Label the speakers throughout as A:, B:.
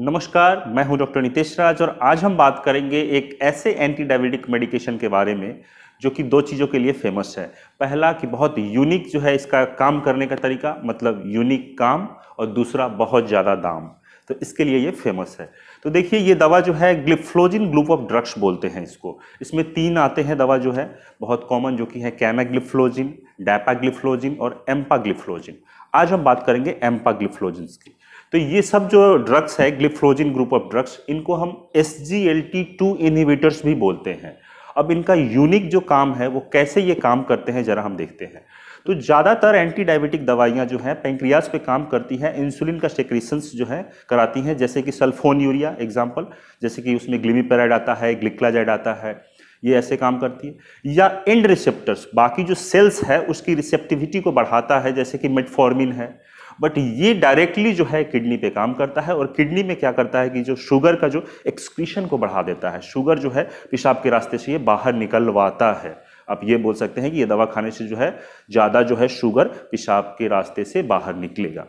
A: नमस्कार मैं हूं डॉक्टर नितेश राज और आज हम बात करेंगे एक ऐसे एंटी डायबिटिक मेडिकेशन के बारे में जो कि दो चीज़ों के लिए फेमस है पहला कि बहुत यूनिक जो है इसका काम करने का तरीका मतलब यूनिक काम और दूसरा बहुत ज़्यादा दाम तो इसके लिए ये फेमस है तो देखिए ये दवा जो है ग्लिफ्लोजिन ग्रुप ऑफ ड्रग्स बोलते हैं इसको इसमें तीन आते हैं दवा जो है बहुत कॉमन जो कि है कैनाग्लिफ्लोजिन डैपाग्लिफ्लोजिन और एम्पाग्लिफ्लोजिन आज हम बात करेंगे एम्पाग्लिफ्लोजिन की तो ये सब जो ड्रग्स है ग्लिफ्लोजिन ग्रुप ऑफ ड्रग्स इनको हम S G L T two inhibitors भी बोलते हैं अब इनका यूनिक जो काम है वो कैसे ये काम करते हैं ज़रा हम देखते हैं तो ज़्यादातर एंटी डायबिटिक दवाइयाँ जो हैं पेंक्रियाज पे काम करती हैं इंसुलिन का सेक्रेशंस जो है कराती हैं जैसे कि सल्फोन यूरिया एग्जाम्पल जैसे कि उसमें ग्लिमीपेराइड आता है ग्लिक्लाजाइड आता है ये ऐसे काम करती है या एंड रिसेप्टर्स बाकी जो सेल्स है उसकी रिसेप्टिविटी को बढ़ाता है जैसे कि मेटफॉर्मिन है बट ये डायरेक्टली जो है किडनी पे काम करता है और किडनी में क्या करता है कि जो शुगर का जो एक्सक्रीशन को बढ़ा देता है शुगर जो है पेशाब के रास्ते से ये बाहर निकलवाता है आप ये बोल सकते हैं कि ये दवा खाने से जो है ज़्यादा जो है शुगर पेशाब के रास्ते से बाहर निकलेगा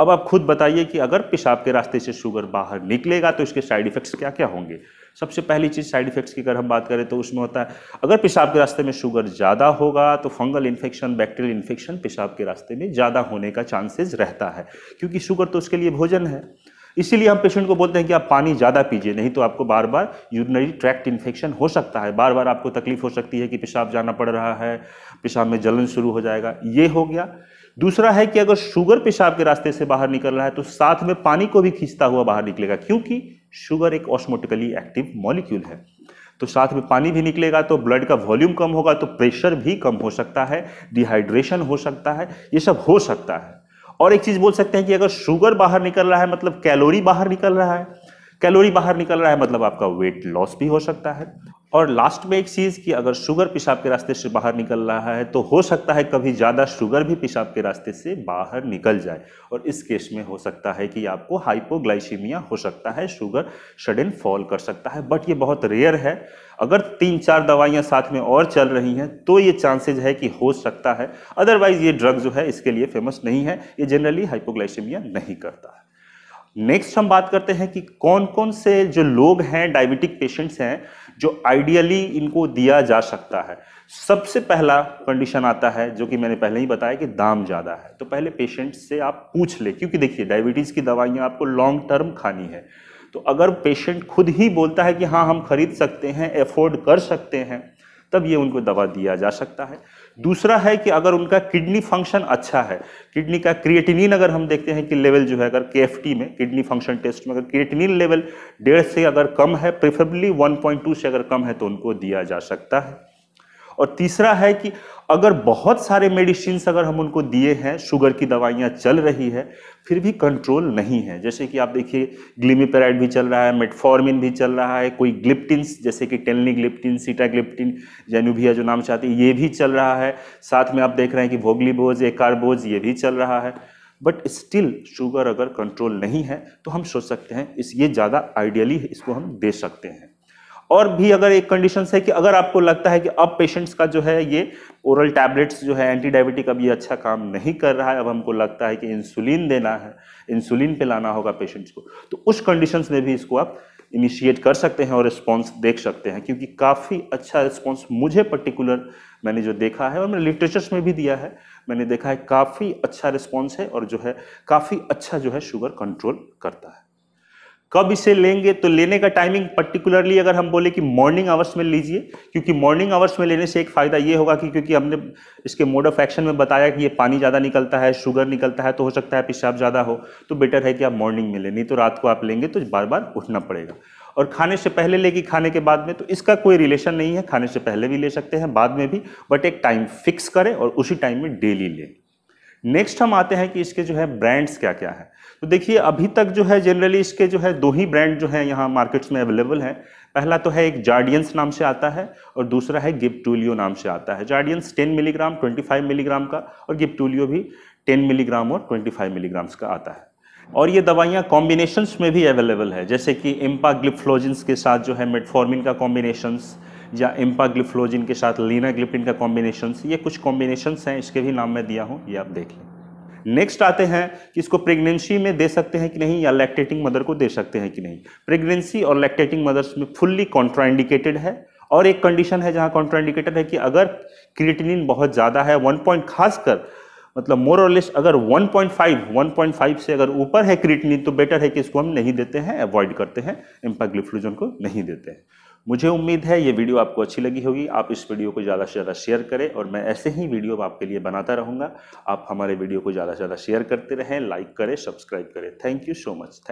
A: अब आप खुद बताइए कि अगर पेशाब के रास्ते से शुगर बाहर निकलेगा तो इसके साइड इफेक्ट्स क्या क्या होंगे सबसे पहली चीज़ साइड इफेक्ट्स की अगर हम बात करें तो उसमें होता है अगर पेशाब के रास्ते में शुगर ज़्यादा होगा तो फंगल इन्फेक्शन बैक्टीरियल इन्फेक्शन पेशाब के रास्ते में ज़्यादा होने का चांसेज रहता है क्योंकि शुगर तो उसके लिए भोजन है इसीलिए हम पेशेंट को बोलते हैं कि आप पानी ज़्यादा पीजिए नहीं तो आपको बार बार यूरिनरी ट्रैक्ट इन्फेक्शन हो सकता है बार बार आपको तकलीफ हो सकती है कि पेशाब जाना पड़ रहा है पेशाब में जलन शुरू हो जाएगा ये हो गया दूसरा है कि अगर शुगर पेशाब के रास्ते से बाहर निकल रहा है तो साथ में पानी को भी खींचता हुआ बाहर निकलेगा क्योंकि शुगर एक ऑस्मोटिकली एक्टिव मॉलिक्यूल है तो साथ में पानी भी निकलेगा तो ब्लड का वॉल्यूम कम होगा तो प्रेशर भी कम हो सकता है डिहाइड्रेशन हो सकता है ये सब हो सकता है और एक चीज़ बोल सकते हैं कि अगर शुगर बाहर निकल रहा है मतलब कैलोरी बाहर निकल रहा है कैलोरी बाहर निकल रहा है मतलब आपका वेट लॉस भी हो सकता है और लास्ट में एक चीज़ कि अगर शुगर पेशाब के रास्ते से बाहर निकल रहा है तो हो सकता है कभी ज़्यादा शुगर भी पेशाब के रास्ते से बाहर निकल जाए और इस केस में हो सकता है कि आपको हाइपोग्लाइसीमिया हो सकता है शुगर सडन फॉल कर सकता है बट ये बहुत रेयर है अगर तीन चार दवाइयाँ साथ में और चल रही हैं तो ये चांसेज है कि हो सकता है अदरवाइज़ ये ड्रग जो है इसके लिए फेमस नहीं है ये जनरली हाइपोग्लाइसीमिया नहीं करता है नेक्स्ट हम बात करते हैं कि कौन कौन से जो लोग हैं डायबिटिक पेशेंट्स हैं जो आइडियली इनको दिया जा सकता है सबसे पहला कंडीशन आता है जो कि मैंने पहले ही बताया कि दाम ज़्यादा है तो पहले पेशेंट से आप पूछ लें क्योंकि देखिए डायबिटीज़ की दवाइयाँ आपको लॉन्ग टर्म खानी है तो अगर पेशेंट खुद ही बोलता है कि हाँ हम खरीद सकते हैं एफोर्ड कर सकते हैं तब ये उनको दवा दिया जा सकता है दूसरा है कि अगर उनका किडनी फंक्शन अच्छा है किडनी का क्रिएटिनिन अगर हम देखते हैं कि लेवल जो है अगर के में किडनी फंक्शन टेस्ट में अगर क्रिएटिनिन लेवल डेढ़ से अगर कम है प्रिफरेबली 1.2 से अगर कम है तो उनको दिया जा सकता है और तीसरा है कि अगर बहुत सारे मेडिसिन अगर हम उनको दिए हैं शुगर की दवाइयाँ चल रही है फिर भी कंट्रोल नहीं है जैसे कि आप देखिए ग्लिमीपेराइड भी चल रहा है मेटफॉर्मिन भी चल रहा है कोई ग्लिप्टिन जैसे कि ग्लिप्टिन सीटाग्लिप्टिन जेनुभिया जो नाम चाहते हैं ये भी चल रहा है साथ में आप देख रहे हैं कि भोगलीबोज एकारबोज ये भी चल रहा है बट स्टिल शुगर अगर कंट्रोल नहीं है तो हम सोच सकते हैं इस ये ज़्यादा आइडियली इसको हम दे सकते हैं और भी अगर एक कंडीशन है कि अगर आपको लगता है कि अब पेशेंट्स का जो है ये ओरल टैबलेट्स जो है एंटी डायबिटिक अब ये अच्छा काम नहीं कर रहा है अब हमको लगता है कि इंसुलिन देना है इंसुलिन पे लाना होगा पेशेंट्स को तो उस कंडीशंस में भी इसको आप इनिशिएट कर सकते हैं और रिस्पॉन्स देख सकते हैं क्योंकि काफ़ी अच्छा रिस्पॉन्स मुझे पर्टिकुलर मैंने जो देखा है और मैंने लिटरेचर्स में भी दिया है मैंने देखा है काफ़ी अच्छा रिस्पॉन्स है और जो है काफ़ी अच्छा जो है शुगर कंट्रोल करता है कब इसे लेंगे तो लेने का टाइमिंग पर्टिकुलरली अगर हम बोले कि मॉर्निंग आवर्स में लीजिए क्योंकि मॉर्निंग आवर्स में लेने से एक फ़ायदा ये होगा कि क्योंकि हमने इसके मोड ऑफ एक्शन में बताया कि ये पानी ज़्यादा निकलता है शुगर निकलता है तो हो सकता है पेशाब ज़्यादा हो तो बेटर है कि आप मॉर्निंग में लें नहीं तो रात को आप लेंगे तो बार बार उठना पड़ेगा और खाने से पहले लेगी खाने के बाद में तो इसका कोई रिलेशन नहीं है खाने से पहले भी ले सकते हैं बाद में भी बट एक टाइम फिक्स करें और उसी टाइम में डेली लें नेक्स्ट हम आते हैं कि इसके जो है ब्रांड्स क्या क्या है तो देखिए अभी तक जो है जनरली इसके जो है दो ही ब्रांड जो है यहाँ मार्केट्स में अवेलेबल हैं पहला तो है एक जार्डियंस नाम से आता है और दूसरा है गिप्टूलियो नाम से आता है जार्डियंस 10 मिलीग्राम 25 मिलीग्राम का और गिप्टूलियो भी 10 मिलीग्राम और 25 मिलीग्राम्स का आता है और ये दवाइयाँ कॉम्बिनेशंस में भी अवेलेबल है जैसे कि एम्पाग्लिफ्लोजिन्स के साथ जो है मेटफॉर्मिन का कॉम्बिनेशंस या एम्पाग्लिफ्लोजिन के साथ लीनाग्लिपिन का कॉम्बिनेशन ये कुछ कॉम्बिनेशन हैं इसके भी नाम मैं दिया हूँ ये आप देख लें नेक्स्ट आते हैं कि इसको प्रेगनेंसी में दे सकते हैं कि नहीं या लैक्टेटिंग मदर को दे सकते हैं कि नहीं प्रेगनेंसी और लैक्टेटिंग मदर्स में फुल्ली कॉन्ट्राइंडिकेटेड है और एक कंडीशन है जहाँ कॉन्ट्राइंडिकेटेड है कि अगर क्रिएटिनिन बहुत ज़्यादा है वन पॉइंट खासकर मतलब मोर और लेस अगर 1.5 1.5 से अगर ऊपर है क्रिएटिनिन तो बेटर है कि इसको हम नहीं देते हैं अवॉइड करते हैं एम्पाग्लिफ्लूजन को नहीं देते हैं मुझे उम्मीद है ये वीडियो आपको अच्छी लगी होगी आप इस वीडियो को ज़्यादा से ज़्यादा शेयर करें और मैं ऐसे ही वीडियो आपके लिए बनाता रहूँगा आप हमारे वीडियो को ज़्यादा से ज़्यादा शेयर करते रहें लाइक करें सब्सक्राइब करें thank you so much thank